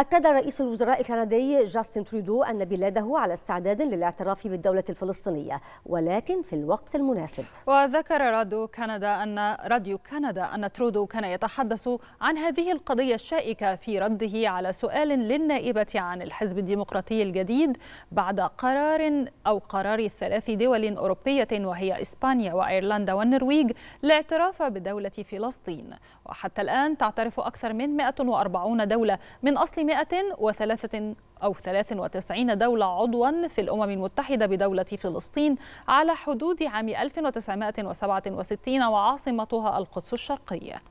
أكد رئيس الوزراء الكندي جاستن ترودو أن بلاده على استعداد للاعتراف بالدولة الفلسطينية ولكن في الوقت المناسب وذكر راديو كندا أن راديو كندا أن ترودو كان يتحدث عن هذه القضية الشائكة في رده على سؤال للنائبة عن الحزب الديمقراطي الجديد بعد قرار أو قرار ثلاث دول أوروبية وهي إسبانيا وأيرلندا والنرويج الاعتراف بدولة فلسطين وحتى الآن تعترف أكثر من 140 دولة من أصل 193 دولة عضوا في الأمم المتحدة بدولة فلسطين على حدود عام 1967 وعاصمتها القدس الشرقية